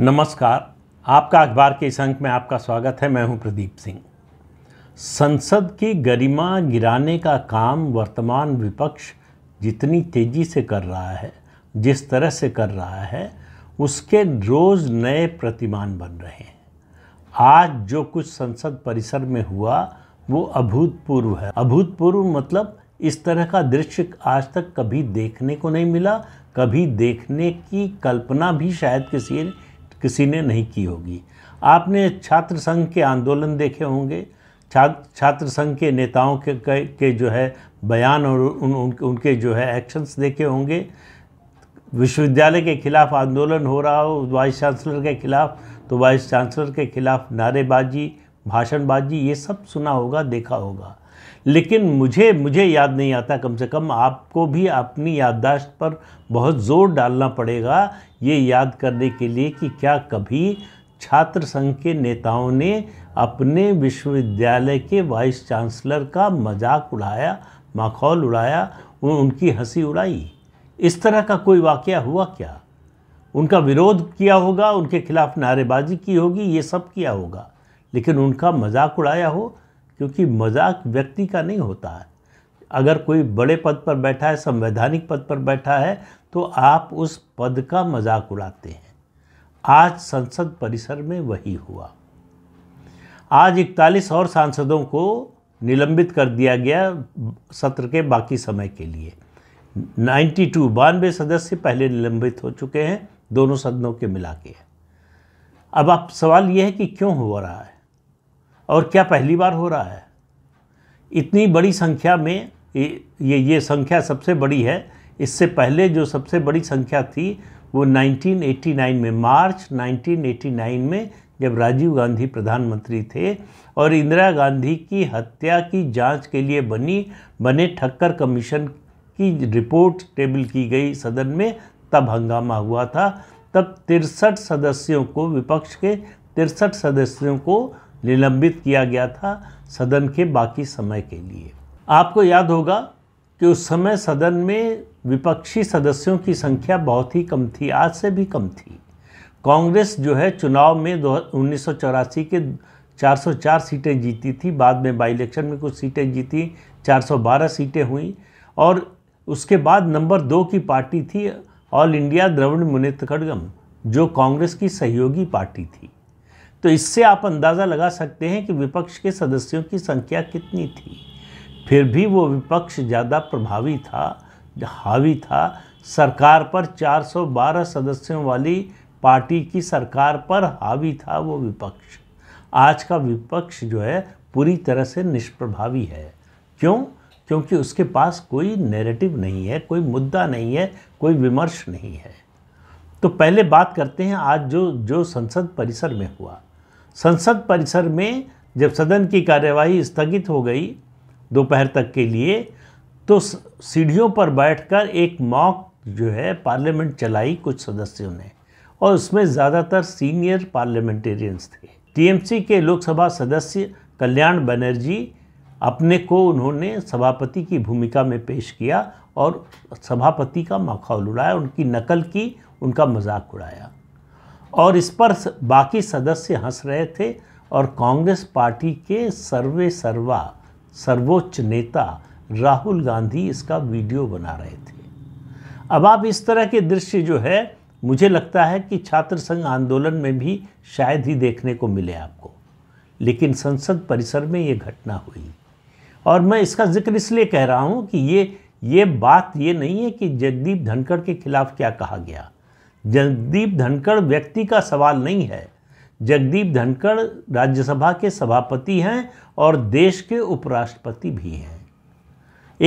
नमस्कार आपका अखबार के इस अंक में आपका स्वागत है मैं हूं प्रदीप सिंह संसद की गरिमा गिराने का काम वर्तमान विपक्ष जितनी तेजी से कर रहा है जिस तरह से कर रहा है उसके रोज़ नए प्रतिमान बन रहे हैं आज जो कुछ संसद परिसर में हुआ वो अभूतपूर्व है अभूतपूर्व मतलब इस तरह का दृश्य आज तक कभी देखने को नहीं मिला कभी देखने की कल्पना भी शायद किसी किसी ने नहीं की होगी आपने छात्र संघ के आंदोलन देखे होंगे छात्र छात्र संघ के नेताओं के, के के जो है बयान और उन, उन, उनके जो है एक्शंस देखे होंगे विश्वविद्यालय के खिलाफ आंदोलन हो रहा हो वाइस चांसलर के खिलाफ तो वाइस चांसलर के खिलाफ नारेबाजी भाषणबाजी ये सब सुना होगा देखा होगा लेकिन मुझे मुझे याद नहीं आता कम से कम आपको भी अपनी याददाश्त पर बहुत ज़ोर डालना पड़ेगा ये याद करने के लिए कि क्या कभी छात्र संघ के नेताओं ने अपने विश्वविद्यालय के वाइस चांसलर का मजाक उड़ाया माखौल उड़ाया उनकी हंसी उड़ाई इस तरह का कोई वाक़ हुआ क्या उनका विरोध किया होगा उनके खिलाफ नारेबाजी की होगी ये सब किया होगा लेकिन उनका मजाक उड़ाया हो क्योंकि मजाक व्यक्ति का नहीं होता है अगर कोई बड़े पद पर बैठा है संवैधानिक पद पर बैठा है तो आप उस पद का मजाक उड़ाते हैं आज संसद परिसर में वही हुआ आज इकतालीस और सांसदों को निलंबित कर दिया गया सत्र के बाकी समय के लिए 92 टू बानवे सदस्य पहले निलंबित हो चुके हैं दोनों सदनों के मिला के अब आप सवाल यह है कि क्यों हो रहा है और क्या पहली बार हो रहा है इतनी बड़ी संख्या में ये ये संख्या सबसे बड़ी है इससे पहले जो सबसे बड़ी संख्या थी वो 1989 में मार्च 1989 में जब राजीव गांधी प्रधानमंत्री थे और इंदिरा गांधी की हत्या की जांच के लिए बनी बने ठक्कर कमीशन की रिपोर्ट टेबल की गई सदन में तब हंगामा हुआ था तब तिरसठ सदस्यों को विपक्ष के तिरसठ सदस्यों को निलंबित किया गया था सदन के बाकी समय के लिए आपको याद होगा कि उस समय सदन में विपक्षी सदस्यों की संख्या बहुत ही कम थी आज से भी कम थी कांग्रेस जो है चुनाव में दो उन्नीस के 404 सीटें जीती थी बाद में बाई इलेक्शन में कुछ सीटें जीती 412 सीटें हुई और उसके बाद नंबर दो की पार्टी थी ऑल इंडिया द्रविड़ मुनेत्र खड़गम जो कांग्रेस की सहयोगी पार्टी थी तो इससे आप अंदाज़ा लगा सकते हैं कि विपक्ष के सदस्यों की संख्या कितनी थी फिर भी वो विपक्ष ज़्यादा प्रभावी था हावी था सरकार पर 412 सदस्यों वाली पार्टी की सरकार पर हावी था वो विपक्ष आज का विपक्ष जो है पूरी तरह से निष्प्रभावी है क्यों क्योंकि उसके पास कोई नैरेटिव नहीं है कोई मुद्दा नहीं है कोई विमर्श नहीं है तो पहले बात करते हैं आज जो जो संसद परिसर में हुआ संसद परिसर में जब सदन की कार्यवाही स्थगित हो गई दोपहर तक के लिए तो सीढ़ियों पर बैठकर एक मॉक जो है पार्लियामेंट चलाई कुछ सदस्यों ने और उसमें ज़्यादातर सीनियर पार्लियामेंटेरियंस थे टीएमसी के लोकसभा सदस्य कल्याण बनर्जी अपने को उन्होंने सभापति की भूमिका में पेश किया और सभापति का मखौल उड़ाया उनकी नकल की उनका मजाक उड़ाया और इस पर बाकी सदस्य हंस रहे थे और कांग्रेस पार्टी के सर्वे सर्वा सर्वोच्च नेता राहुल गांधी इसका वीडियो बना रहे थे अब आप इस तरह के दृश्य जो है मुझे लगता है कि छात्र संघ आंदोलन में भी शायद ही देखने को मिले आपको लेकिन संसद परिसर में ये घटना हुई और मैं इसका जिक्र इसलिए कह रहा हूँ कि ये ये बात ये नहीं है कि जगदीप धनखड़ के खिलाफ क्या कहा गया जगदीप धनखड़ व्यक्ति का सवाल नहीं है जगदीप धनखड़ राज्यसभा के सभापति हैं और देश के उपराष्ट्रपति भी हैं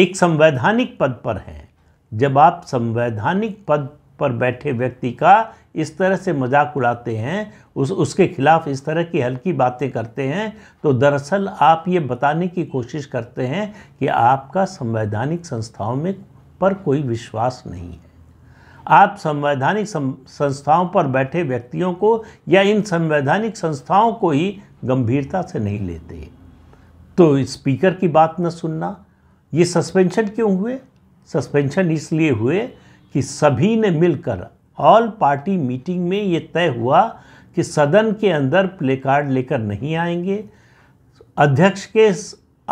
एक संवैधानिक पद पर हैं जब आप संवैधानिक पद पर बैठे व्यक्ति का इस तरह से मजाक उड़ाते हैं उस उसके खिलाफ इस तरह की हल्की बातें करते हैं तो दरअसल आप ये बताने की कोशिश करते हैं कि आपका संवैधानिक संस्थाओं में पर कोई विश्वास नहीं है आप संवैधानिक संस्थाओं पर बैठे व्यक्तियों को या इन संवैधानिक संस्थाओं को ही गंभीरता से नहीं लेते तो स्पीकर की बात न सुनना ये सस्पेंशन क्यों हुए सस्पेंशन इसलिए हुए कि सभी ने मिलकर ऑल पार्टी मीटिंग में ये तय हुआ कि सदन के अंदर प्ले कार्ड लेकर नहीं आएंगे अध्यक्ष के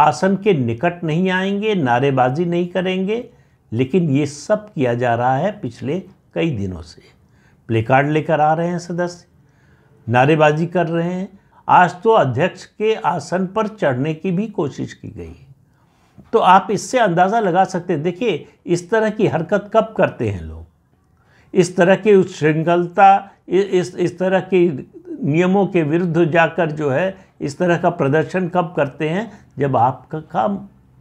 आसन के निकट नहीं आएंगे नारेबाजी नहीं करेंगे लेकिन ये सब किया जा रहा है पिछले कई दिनों से प्ले कार्ड लेकर आ रहे हैं सदस्य नारेबाजी कर रहे हैं आज तो अध्यक्ष के आसन पर चढ़ने की भी कोशिश की गई तो आप इससे अंदाज़ा लगा सकते हैं देखिए इस तरह की हरकत कब करते हैं लोग इस तरह की उच्छृंखलता इस इस तरह के नियमों के विरुद्ध जाकर जो है इस तरह का प्रदर्शन कब करते हैं जब आपका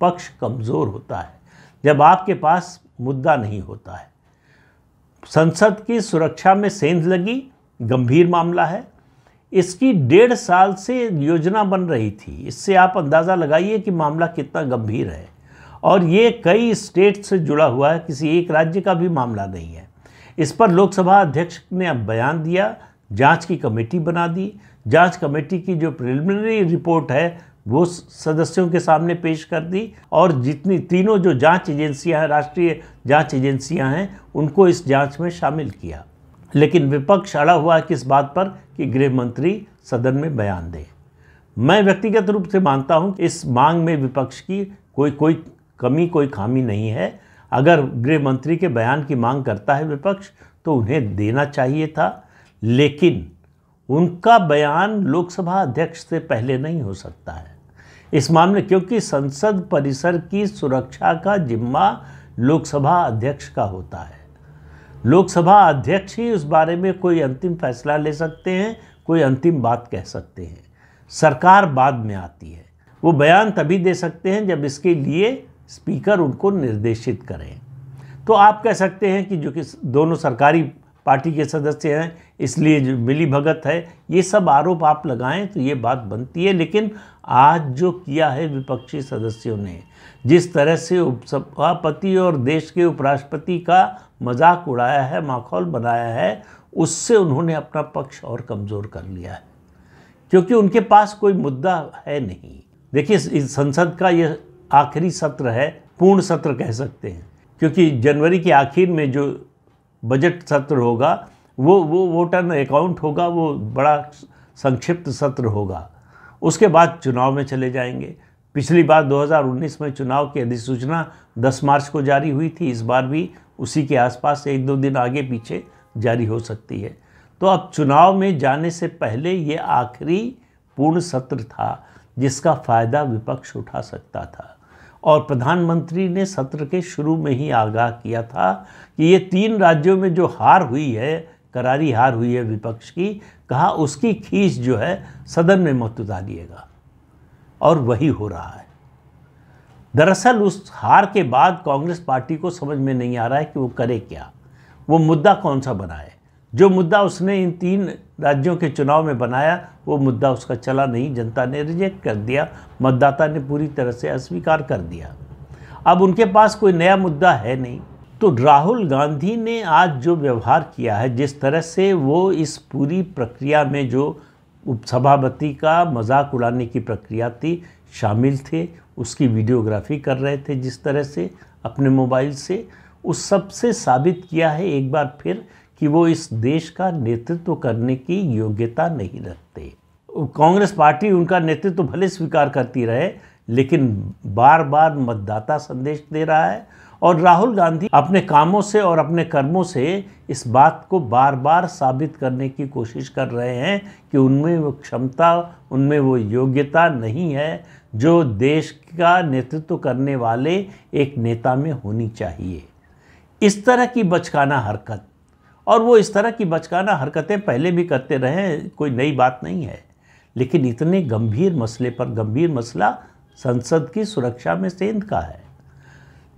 पक्ष कमज़ोर होता है जब आपके पास मुद्दा नहीं होता है संसद की सुरक्षा में सेंध लगी गंभीर मामला है इसकी डेढ़ साल से योजना बन रही थी इससे आप अंदाज़ा लगाइए कि मामला कितना गंभीर है और ये कई स्टेट से जुड़ा हुआ है किसी एक राज्य का भी मामला नहीं है इस पर लोकसभा अध्यक्ष ने अब बयान दिया जांच की कमेटी बना दी जांच कमेटी की जो प्रिलिमिनरी रिपोर्ट है वो सदस्यों के सामने पेश कर दी और जितनी तीनों जो जांच एजेंसियां हैं राष्ट्रीय जांच एजेंसियां हैं उनको इस जांच में शामिल किया लेकिन विपक्ष अड़ा हुआ किस बात पर कि गृह मंत्री सदन में बयान दें मैं व्यक्तिगत रूप से मानता हूं कि इस मांग में विपक्ष की कोई कोई कमी कोई खामी नहीं है अगर गृह मंत्री के बयान की मांग करता है विपक्ष तो उन्हें देना चाहिए था लेकिन उनका बयान लोकसभा अध्यक्ष से पहले नहीं हो सकता है इस मामले क्योंकि संसद परिसर की सुरक्षा का जिम्मा लोकसभा अध्यक्ष का होता है लोकसभा अध्यक्ष ही उस बारे में कोई अंतिम फैसला ले सकते हैं कोई अंतिम बात कह सकते हैं सरकार बाद में आती है वो बयान तभी दे सकते हैं जब इसके लिए स्पीकर उनको निर्देशित करें तो आप कह सकते हैं कि जो कि दोनों सरकारी पार्टी के सदस्य हैं इसलिए जो मिली भगत है ये सब आरोप आप लगाएं तो ये बात बनती है लेकिन आज जो किया है विपक्षी सदस्यों ने जिस तरह से उपसभापति और देश के उपराष्ट्रपति का मजाक उड़ाया है माखौल बनाया है उससे उन्होंने अपना पक्ष और कमज़ोर कर लिया है क्योंकि उनके पास कोई मुद्दा है नहीं देखिए संसद का ये आखिरी सत्र है पूर्ण सत्र कह सकते हैं क्योंकि जनवरी के आखिर में जो बजट सत्र होगा वो वो वोटर अकाउंट होगा वो बड़ा संक्षिप्त सत्र होगा उसके बाद चुनाव में चले जाएंगे पिछली बार 2019 में चुनाव की अधिसूचना 10 मार्च को जारी हुई थी इस बार भी उसी के आसपास एक दो दिन आगे पीछे जारी हो सकती है तो अब चुनाव में जाने से पहले ये आखिरी पूर्ण सत्र था जिसका फ़ायदा विपक्ष उठा सकता था और प्रधानमंत्री ने सत्र के शुरू में ही आगाह किया था कि ये तीन राज्यों में जो हार हुई है करारी हार हुई है विपक्ष की कहा उसकी खींच जो है सदन में मत उतारिएगा और वही हो रहा है दरअसल उस हार के बाद कांग्रेस पार्टी को समझ में नहीं आ रहा है कि वो करे क्या वो मुद्दा कौन सा बनाए जो मुद्दा उसने इन तीन राज्यों के चुनाव में बनाया वो मुद्दा उसका चला नहीं जनता ने रिजेक्ट कर दिया मतदाता ने पूरी तरह से अस्वीकार कर दिया अब उनके पास कोई नया मुद्दा है नहीं तो राहुल गांधी ने आज जो व्यवहार किया है जिस तरह से वो इस पूरी प्रक्रिया में जो उपसभापति का मजाक उड़ाने की प्रक्रिया थी शामिल थे उसकी वीडियोग्राफी कर रहे थे जिस तरह से अपने मोबाइल से उस सब से साबित किया है एक बार फिर कि वो इस देश का नेतृत्व करने की योग्यता नहीं रखते कांग्रेस पार्टी उनका नेतृत्व भले स्वीकार करती रहे लेकिन बार बार मतदाता संदेश दे रहा है और राहुल गांधी अपने कामों से और अपने कर्मों से इस बात को बार बार साबित करने की कोशिश कर रहे हैं कि उनमें वो क्षमता उनमें वो योग्यता नहीं है जो देश का नेतृत्व करने वाले एक नेता में होनी चाहिए इस तरह की बचकाना हरकत और वो इस तरह की बचकाना हरकतें पहले भी करते रहे कोई नई बात नहीं है लेकिन इतने गंभीर मसले पर गंभीर मसला संसद की सुरक्षा में सेंध का है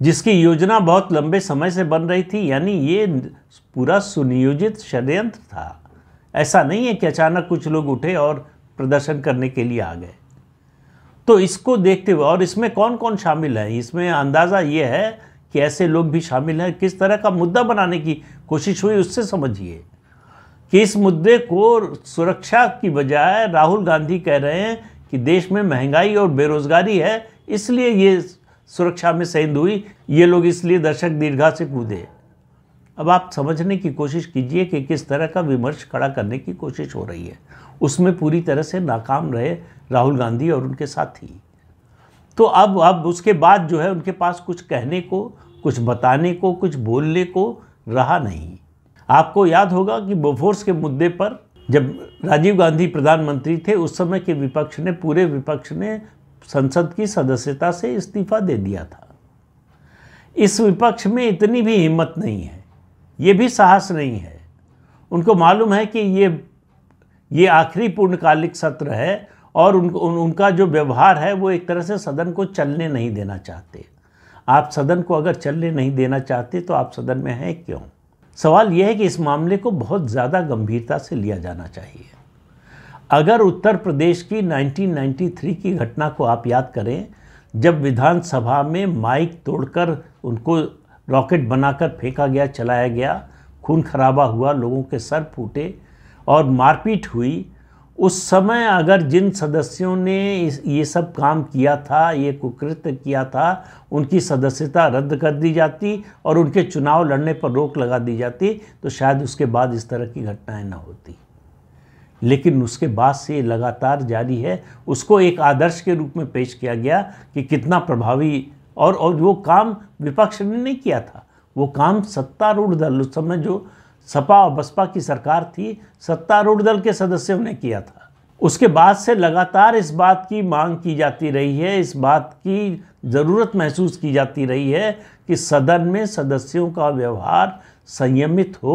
जिसकी योजना बहुत लंबे समय से बन रही थी यानी ये पूरा सुनियोजित षड्यंत्र था ऐसा नहीं है कि अचानक कुछ लोग उठे और प्रदर्शन करने के लिए आ गए तो इसको देखते हुए और इसमें कौन कौन शामिल है इसमें अंदाज़ा ये है कि ऐसे लोग भी शामिल हैं किस तरह का मुद्दा बनाने की कोशिश हुई उससे समझिए कि इस मुद्दे को सुरक्षा की बजाय राहुल गांधी कह रहे हैं कि देश में महंगाई और बेरोज़गारी है इसलिए ये सुरक्षा में सहिंद हुई ये लोग इसलिए दर्शक दीर्घा से कूदे अब आप समझने की कोशिश कीजिए कि किस तरह का विमर्श खड़ा करने की कोशिश हो रही है उसमें पूरी तरह से नाकाम रहे राहुल गांधी और उनके साथी तो अब अब उसके बाद जो है उनके पास कुछ कहने को कुछ बताने को कुछ बोलने को रहा नहीं आपको याद होगा कि बोफोर्स के मुद्दे पर जब राजीव गांधी प्रधानमंत्री थे उस समय के विपक्ष ने पूरे विपक्ष ने संसद की सदस्यता से इस्तीफा दे दिया था इस विपक्ष में इतनी भी हिम्मत नहीं है ये भी साहस नहीं है उनको मालूम है कि ये ये आखिरी पूर्णकालिक सत्र है और उन, उन उनका जो व्यवहार है वो एक तरह से सदन को चलने नहीं देना चाहते आप सदन को अगर चलने नहीं देना चाहते तो आप सदन में हैं क्यों सवाल यह है कि इस मामले को बहुत ज़्यादा गंभीरता से लिया जाना चाहिए अगर उत्तर प्रदेश की 1993 की घटना को आप याद करें जब विधानसभा में माइक तोड़कर उनको रॉकेट बनाकर फेंका गया चलाया गया खून खराबा हुआ लोगों के सर फूटे और मारपीट हुई उस समय अगर जिन सदस्यों ने ये सब काम किया था ये कुकृत्य किया था उनकी सदस्यता रद्द कर दी जाती और उनके चुनाव लड़ने पर रोक लगा दी जाती तो शायद उसके बाद इस तरह की घटनाएं ना होती लेकिन उसके बाद से लगातार जारी है उसको एक आदर्श के रूप में पेश किया गया कि कितना प्रभावी और और वो काम विपक्ष ने नहीं किया था वो काम सत्तारूढ़ दल उस समय जो सपा और बसपा की सरकार थी सत्तारूढ़ दल के सदस्यों ने किया था उसके बाद से लगातार इस बात की मांग की जाती रही है इस बात की ज़रूरत महसूस की जाती रही है कि सदन में सदस्यों का व्यवहार संयमित हो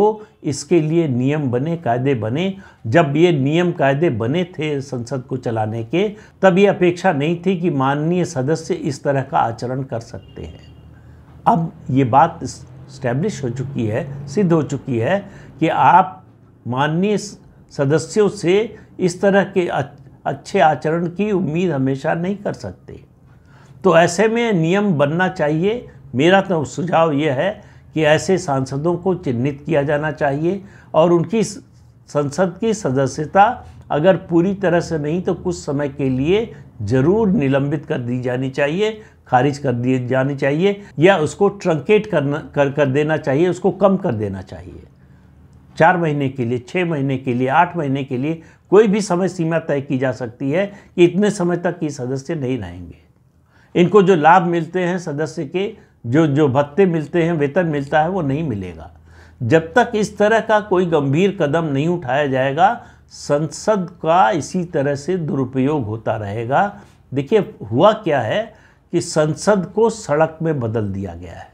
इसके लिए नियम बने कायदे बने जब ये नियम कायदे बने थे संसद को चलाने के तब ये अपेक्षा नहीं थी कि माननीय सदस्य इस तरह का आचरण कर सकते हैं अब ये बात स्टैब्लिश हो चुकी है सिद्ध हो चुकी है कि आप माननीय सदस्यों से इस तरह के अच्छे आचरण की उम्मीद हमेशा नहीं कर सकते तो ऐसे में नियम बनना चाहिए मेरा तो सुझाव यह है कि ऐसे सांसदों को चिन्हित किया जाना चाहिए और उनकी संसद की सदस्यता अगर पूरी तरह से नहीं तो कुछ समय के लिए ज़रूर निलंबित कर दी जानी चाहिए खारिज कर दिए जानी चाहिए या उसको ट्रंकेट करना कर कर देना चाहिए उसको कम कर देना चाहिए चार महीने के लिए छः महीने के लिए आठ महीने के लिए कोई भी समय सीमा तय की जा सकती है कि इतने समय तक ये सदस्य नहीं रहेंगे इनको जो लाभ मिलते हैं सदस्य के जो जो भत्ते मिलते हैं वेतन मिलता है वो नहीं मिलेगा जब तक इस तरह का कोई गंभीर कदम नहीं उठाया जाएगा संसद का इसी तरह से दुरुपयोग होता रहेगा देखिए हुआ क्या है कि संसद को सड़क में बदल दिया गया है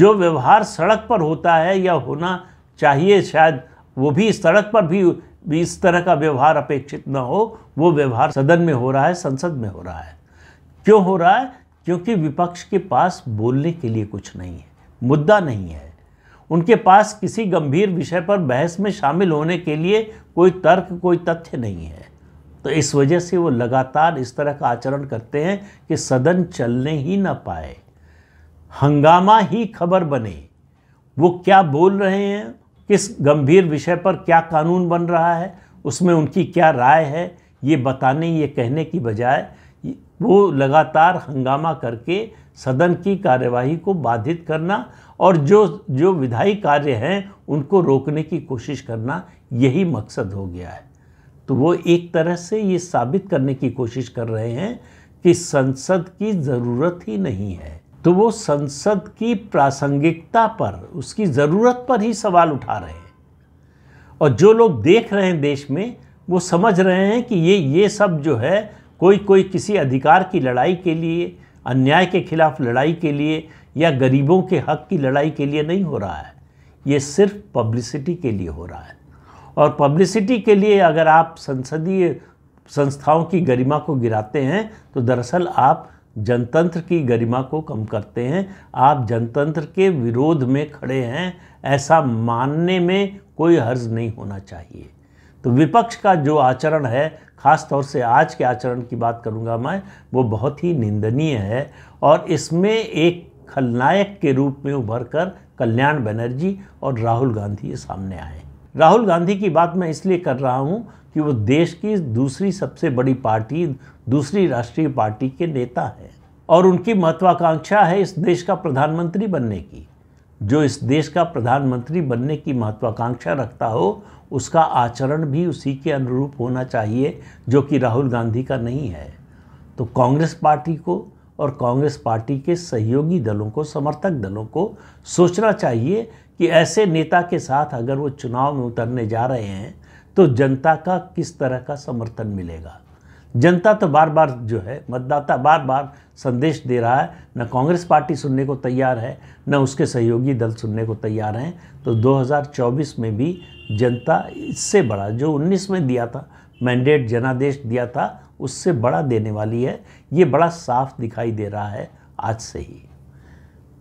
जो व्यवहार सड़क पर होता है या होना चाहिए शायद वो भी सड़क पर भी, भी इस तरह का व्यवहार अपेक्षित ना हो वो व्यवहार सदन में हो रहा है संसद में हो रहा है क्यों हो रहा है क्योंकि विपक्ष के पास बोलने के लिए कुछ नहीं है मुद्दा नहीं है उनके पास किसी गंभीर विषय पर बहस में शामिल होने के लिए कोई तर्क कोई तथ्य नहीं है तो इस वजह से वो लगातार इस तरह का आचरण करते हैं कि सदन चलने ही ना पाए हंगामा ही खबर बने वो क्या बोल रहे हैं किस गंभीर विषय पर क्या कानून बन रहा है उसमें उनकी क्या राय है ये बताने ये कहने की बजाय वो लगातार हंगामा करके सदन की कार्यवाही को बाधित करना और जो जो विधायी कार्य हैं उनको रोकने की कोशिश करना यही मकसद हो गया है तो वो एक तरह से ये साबित करने की कोशिश कर रहे हैं कि संसद की ज़रूरत ही नहीं है तो वो संसद की प्रासंगिकता पर उसकी ज़रूरत पर ही सवाल उठा रहे हैं और जो लोग देख रहे हैं देश में वो समझ रहे हैं कि ये ये सब जो है कोई कोई किसी अधिकार की लड़ाई के लिए अन्याय के खिलाफ लड़ाई के लिए या गरीबों के हक की लड़ाई के लिए नहीं हो रहा है ये सिर्फ पब्लिसिटी के लिए हो रहा है और पब्लिसिटी के लिए अगर आप संसदीय संस्थाओं की गरिमा को गिराते हैं तो दरअसल आप जनतंत्र की गरिमा को कम करते हैं आप जनतंत्र के विरोध में खड़े हैं ऐसा मानने में कोई हर्ज नहीं होना चाहिए तो विपक्ष का जो आचरण है ख़ास तौर से आज के आचरण की बात करूंगा मैं वो बहुत ही निंदनीय है और इसमें एक खलनायक के रूप में उभर कर कल्याण बनर्जी और राहुल गांधी सामने आए हैं राहुल गांधी की बात मैं इसलिए कर रहा हूँ कि वो देश की दूसरी सबसे बड़ी पार्टी दूसरी राष्ट्रीय पार्टी के नेता हैं और उनकी महत्वाकांक्षा है इस देश का प्रधानमंत्री बनने की जो इस देश का प्रधानमंत्री बनने की महत्वाकांक्षा रखता हो उसका आचरण भी उसी के अनुरूप होना चाहिए जो कि राहुल गांधी का नहीं है तो कांग्रेस पार्टी को और कांग्रेस पार्टी के सहयोगी दलों को समर्थक दलों को सोचना चाहिए कि ऐसे नेता के साथ अगर वो चुनाव में उतरने जा रहे हैं तो जनता का किस तरह का समर्थन मिलेगा जनता तो बार बार जो है मतदाता बार बार संदेश दे रहा है न कांग्रेस पार्टी सुनने को तैयार है न उसके सहयोगी दल सुनने को तैयार हैं तो 2024 में भी जनता इससे बड़ा जो 19 में दिया था मैंडेट जनादेश दिया था उससे बड़ा देने वाली है ये बड़ा साफ दिखाई दे रहा है आज से ही